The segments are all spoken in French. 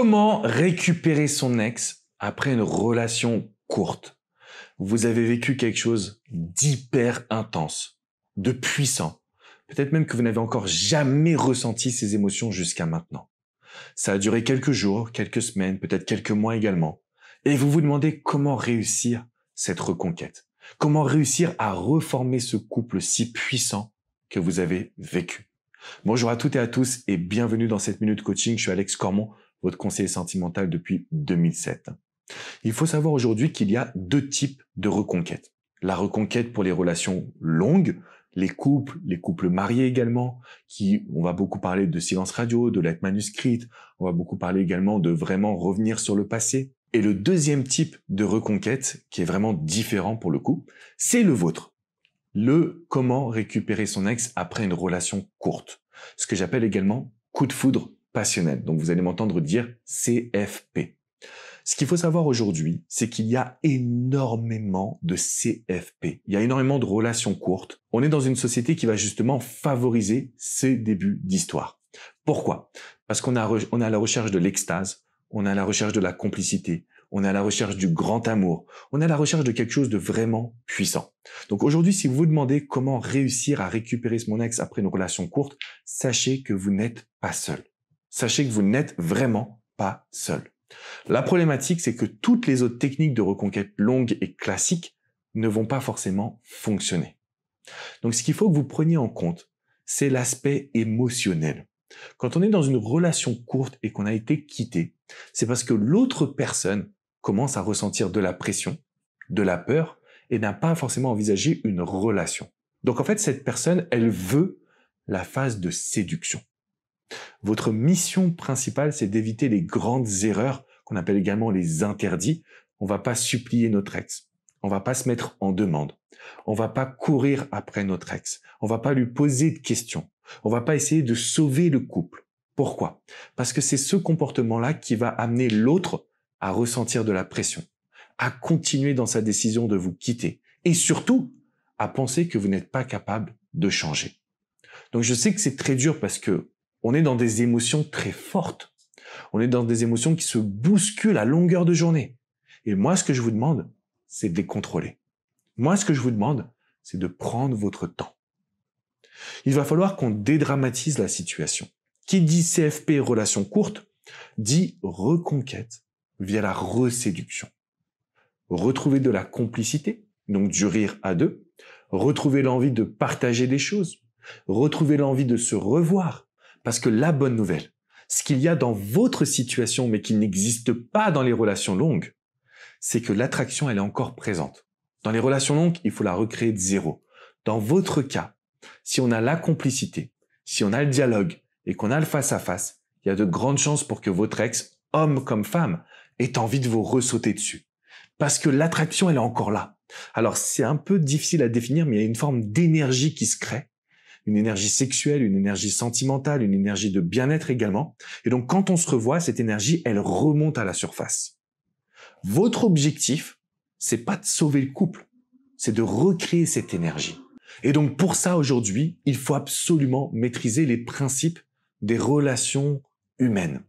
Comment récupérer son ex après une relation courte Vous avez vécu quelque chose d'hyper intense, de puissant. Peut-être même que vous n'avez encore jamais ressenti ces émotions jusqu'à maintenant. Ça a duré quelques jours, quelques semaines, peut-être quelques mois également. Et vous vous demandez comment réussir cette reconquête. Comment réussir à reformer ce couple si puissant que vous avez vécu. Bonjour à toutes et à tous et bienvenue dans cette minute coaching. Je suis Alex Cormont votre conseiller sentimental depuis 2007. Il faut savoir aujourd'hui qu'il y a deux types de reconquête. La reconquête pour les relations longues, les couples, les couples mariés également, qui, on va beaucoup parler de silence radio, de lettres manuscrites, on va beaucoup parler également de vraiment revenir sur le passé. Et le deuxième type de reconquête, qui est vraiment différent pour le coup, c'est le vôtre. Le comment récupérer son ex après une relation courte. Ce que j'appelle également coup de foudre donc vous allez m'entendre dire CFP. Ce qu'il faut savoir aujourd'hui, c'est qu'il y a énormément de CFP. Il y a énormément de relations courtes. On est dans une société qui va justement favoriser ces débuts d'histoire. Pourquoi Parce qu'on a, on a la recherche de l'extase, on a la recherche de la complicité, on a la recherche du grand amour, on a la recherche de quelque chose de vraiment puissant. Donc aujourd'hui, si vous vous demandez comment réussir à récupérer ce mon ex après une relation courte, sachez que vous n'êtes pas seul sachez que vous n'êtes vraiment pas seul. La problématique, c'est que toutes les autres techniques de reconquête longue et classiques ne vont pas forcément fonctionner. Donc ce qu'il faut que vous preniez en compte, c'est l'aspect émotionnel. Quand on est dans une relation courte et qu'on a été quitté, c'est parce que l'autre personne commence à ressentir de la pression, de la peur et n'a pas forcément envisagé une relation. Donc en fait, cette personne, elle veut la phase de séduction. Votre mission principale, c'est d'éviter les grandes erreurs qu'on appelle également les interdits. On ne va pas supplier notre ex. On ne va pas se mettre en demande. On ne va pas courir après notre ex. On ne va pas lui poser de questions. On ne va pas essayer de sauver le couple. Pourquoi Parce que c'est ce comportement-là qui va amener l'autre à ressentir de la pression, à continuer dans sa décision de vous quitter et surtout à penser que vous n'êtes pas capable de changer. Donc je sais que c'est très dur parce que on est dans des émotions très fortes. On est dans des émotions qui se bousculent à longueur de journée. Et moi, ce que je vous demande, c'est de les contrôler. Moi, ce que je vous demande, c'est de prendre votre temps. Il va falloir qu'on dédramatise la situation. Qui dit CFP relation courte, dit reconquête via la reséduction. Retrouver de la complicité, donc du rire à deux, retrouver l'envie de partager des choses, retrouver l'envie de se revoir, parce que la bonne nouvelle, ce qu'il y a dans votre situation mais qui n'existe pas dans les relations longues, c'est que l'attraction, elle est encore présente. Dans les relations longues, il faut la recréer de zéro. Dans votre cas, si on a la complicité, si on a le dialogue et qu'on a le face-à-face, il y a de grandes chances pour que votre ex, homme comme femme, ait envie de vous ressauter dessus. Parce que l'attraction, elle est encore là. Alors c'est un peu difficile à définir, mais il y a une forme d'énergie qui se crée une énergie sexuelle, une énergie sentimentale, une énergie de bien-être également. Et donc quand on se revoit, cette énergie, elle remonte à la surface. Votre objectif, c'est pas de sauver le couple, c'est de recréer cette énergie. Et donc pour ça aujourd'hui, il faut absolument maîtriser les principes des relations humaines.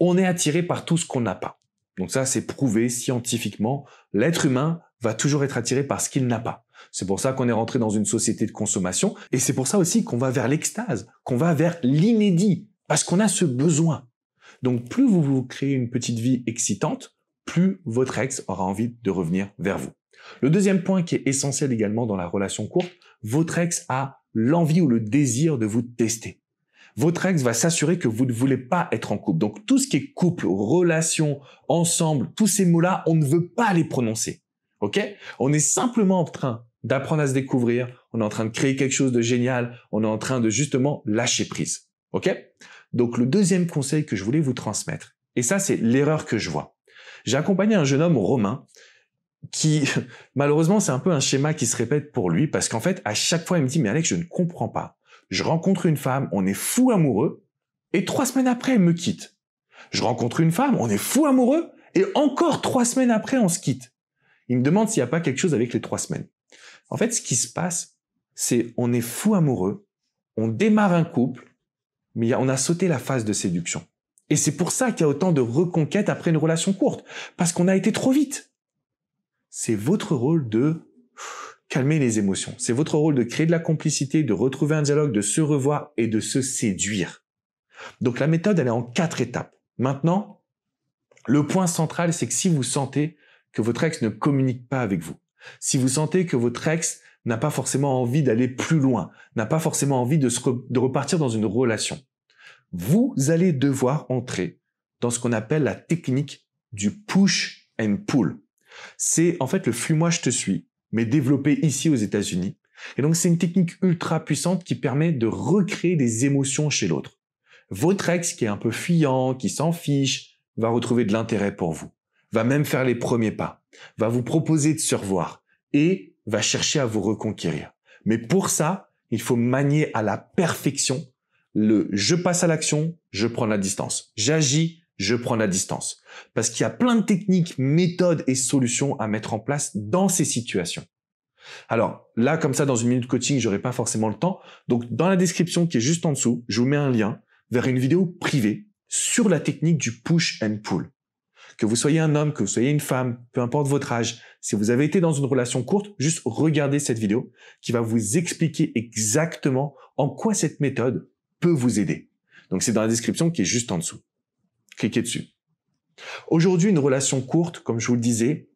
On est attiré par tout ce qu'on n'a pas. Donc ça, c'est prouvé scientifiquement. L'être humain va toujours être attiré par ce qu'il n'a pas. C'est pour ça qu'on est rentré dans une société de consommation, et c'est pour ça aussi qu'on va vers l'extase, qu'on va vers l'inédit, parce qu'on a ce besoin. Donc plus vous vous créez une petite vie excitante, plus votre ex aura envie de revenir vers vous. Le deuxième point qui est essentiel également dans la relation courte, votre ex a l'envie ou le désir de vous tester. Votre ex va s'assurer que vous ne voulez pas être en couple. Donc tout ce qui est couple, relation, ensemble, tous ces mots-là, on ne veut pas les prononcer. OK On est simplement en train d'apprendre à se découvrir, on est en train de créer quelque chose de génial, on est en train de justement lâcher prise. OK Donc le deuxième conseil que je voulais vous transmettre, et ça c'est l'erreur que je vois. J'ai accompagné un jeune homme romain qui, malheureusement, c'est un peu un schéma qui se répète pour lui, parce qu'en fait, à chaque fois, il me dit, mais Alex, je ne comprends pas. Je rencontre une femme, on est fou amoureux, et trois semaines après, elle me quitte. Je rencontre une femme, on est fou amoureux, et encore trois semaines après, on se quitte. Il me demande s'il n'y a pas quelque chose avec les trois semaines. En fait, ce qui se passe, c'est on est fou amoureux, on démarre un couple, mais on a sauté la phase de séduction. Et c'est pour ça qu'il y a autant de reconquêtes après une relation courte, parce qu'on a été trop vite. C'est votre rôle de calmer les émotions. C'est votre rôle de créer de la complicité, de retrouver un dialogue, de se revoir et de se séduire. Donc la méthode, elle est en quatre étapes. Maintenant, le point central, c'est que si vous sentez que votre ex ne communique pas avec vous, si vous sentez que votre ex n'a pas forcément envie d'aller plus loin, n'a pas forcément envie de, repartir dans une relation, vous allez devoir entrer dans ce qu'on appelle la technique du push and pull. C'est en fait le fuis-moi, je te suis, mais développé ici aux États-Unis. Et donc c'est une technique ultra puissante qui permet de recréer des émotions chez l'autre. Votre ex qui est un peu fuyant, qui s'en fiche, va retrouver de l'intérêt pour vous va même faire les premiers pas, va vous proposer de se revoir et va chercher à vous reconquérir. Mais pour ça, il faut manier à la perfection le je passe à l'action, je prends la distance. J'agis, je prends la distance. Parce qu'il y a plein de techniques, méthodes et solutions à mettre en place dans ces situations. Alors là, comme ça, dans une minute coaching, j'aurais pas forcément le temps. Donc dans la description qui est juste en dessous, je vous mets un lien vers une vidéo privée sur la technique du push and pull. Que vous soyez un homme, que vous soyez une femme, peu importe votre âge, si vous avez été dans une relation courte, juste regardez cette vidéo qui va vous expliquer exactement en quoi cette méthode peut vous aider. Donc c'est dans la description qui est juste en dessous. Cliquez dessus. Aujourd'hui, une relation courte, comme je vous le disais,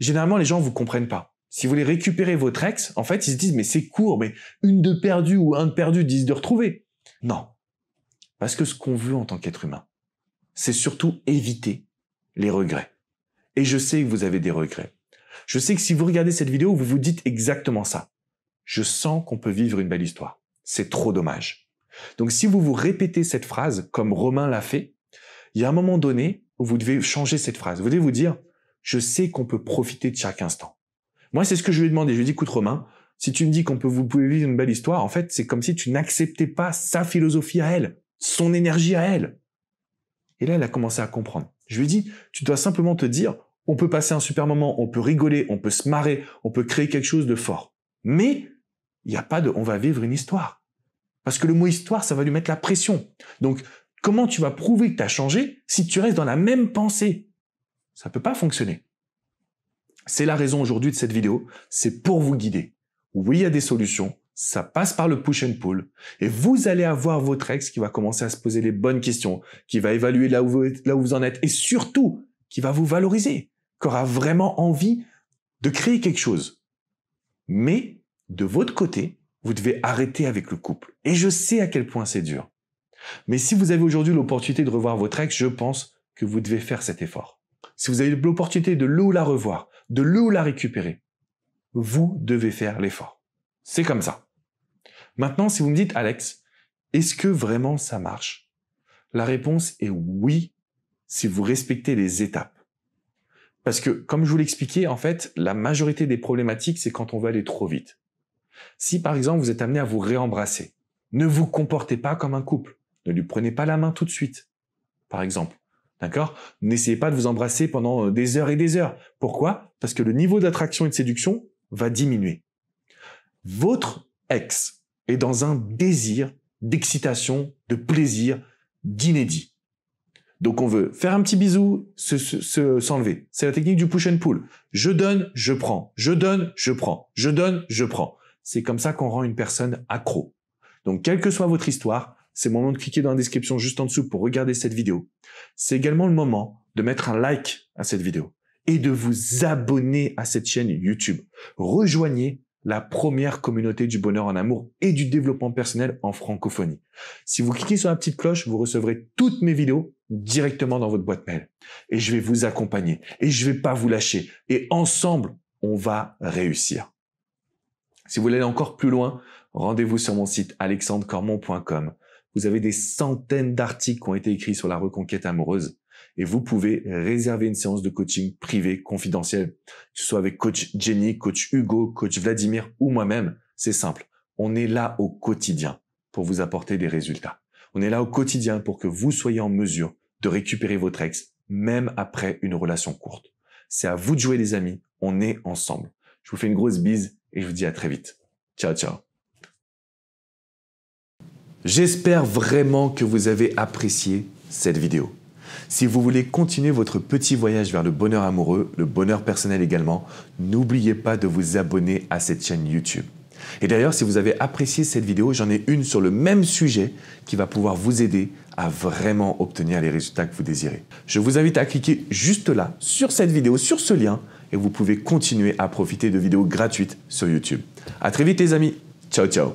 généralement les gens vous comprennent pas. Si vous voulez récupérer votre ex, en fait, ils se disent mais c'est court, mais une de perdue ou un de perdu, disent de retrouver. Non. Parce que ce qu'on veut en tant qu'être humain, c'est surtout éviter les regrets. Et je sais que vous avez des regrets. Je sais que si vous regardez cette vidéo, vous vous dites exactement ça. Je sens qu'on peut vivre une belle histoire. C'est trop dommage. Donc si vous vous répétez cette phrase comme Romain l'a fait, il y a un moment donné où vous devez changer cette phrase. Vous devez vous dire, je sais qu'on peut profiter de chaque instant. Moi, c'est ce que je lui ai demandé. Je lui ai dit, écoute Romain, si tu me dis qu'on peut, vous pouvez vivre une belle histoire, en fait, c'est comme si tu n'acceptais pas sa philosophie à elle, son énergie à elle. Et là, elle a commencé à comprendre. Je lui dis tu dois simplement te dire, on peut passer un super moment, on peut rigoler, on peut se marrer, on peut créer quelque chose de fort. Mais il n'y a pas de on va vivre une histoire. Parce que le mot histoire, ça va lui mettre la pression. Donc, comment tu vas prouver que tu as changé si tu restes dans la même pensée Ça ne peut pas fonctionner. C'est la raison aujourd'hui de cette vidéo, c'est pour vous guider. Oui, il y a des solutions, ça passe par le push and pull. Et vous allez avoir votre ex qui va commencer à se poser les bonnes questions, qui va évaluer là où vous, là où vous en êtes, et surtout, qui va vous valoriser, qui aura vraiment envie de créer quelque chose. Mais, de votre côté, vous devez arrêter avec le couple. Et je sais à quel point c'est dur. Mais si vous avez aujourd'hui l'opportunité de revoir votre ex, je pense que vous devez faire cet effort. Si vous avez l'opportunité de le ou la revoir, de le ou la récupérer, vous devez faire l'effort. C'est comme ça. Maintenant, si vous me dites, Alex, est-ce que vraiment ça marche La réponse est oui, si vous respectez les étapes. Parce que, comme je vous l'expliquais, en fait, la majorité des problématiques, c'est quand on veut aller trop vite. Si, par exemple, vous êtes amené à vous réembrasser, ne vous comportez pas comme un couple. Ne lui prenez pas la main tout de suite, par exemple. D'accord N'essayez pas de vous embrasser pendant euh, des heures et des heures. Pourquoi Parce que le niveau d'attraction et de séduction va diminuer. Votre ex et dans un désir d'excitation, de plaisir, d'inédit. Donc on veut faire un petit bisou, s'enlever. Se, c'est la technique du push and pull. Je donne, je prends. Je donne, je prends. Je donne, je prends. C'est comme ça qu'on rend une personne accro. Donc quelle que soit votre histoire, c'est le moment de cliquer dans la description juste en dessous pour regarder cette vidéo. C'est également le moment de mettre un like à cette vidéo et de vous abonner à cette chaîne YouTube. Rejoignez la première communauté du bonheur en amour et du développement personnel en francophonie. Si vous cliquez sur la petite cloche, vous recevrez toutes mes vidéos directement dans votre boîte mail. Et je vais vous accompagner. Et je ne vais pas vous lâcher. Et ensemble, on va réussir. Si vous voulez aller encore plus loin, rendez-vous sur mon site alexandrecormon.com. Vous avez des centaines d'articles qui ont été écrits sur la reconquête amoureuse et vous pouvez réserver une séance de coaching privée, confidentielle, que ce soit avec coach Jenny, coach Hugo, coach Vladimir ou moi-même. C'est simple. On est là au quotidien pour vous apporter des résultats. On est là au quotidien pour que vous soyez en mesure de récupérer votre ex, même après une relation courte. C'est à vous de jouer les amis, on est ensemble. Je vous fais une grosse bise et je vous dis à très vite. Ciao, ciao. J'espère vraiment que vous avez apprécié cette vidéo. Si vous voulez continuer votre petit voyage vers le bonheur amoureux, le bonheur personnel également, n'oubliez pas de vous abonner à cette chaîne YouTube. Et d'ailleurs, si vous avez apprécié cette vidéo, j'en ai une sur le même sujet qui va pouvoir vous aider à vraiment obtenir les résultats que vous désirez. Je vous invite à cliquer juste là, sur cette vidéo, sur ce lien, et vous pouvez continuer à profiter de vidéos gratuites sur YouTube. À très vite les amis, ciao ciao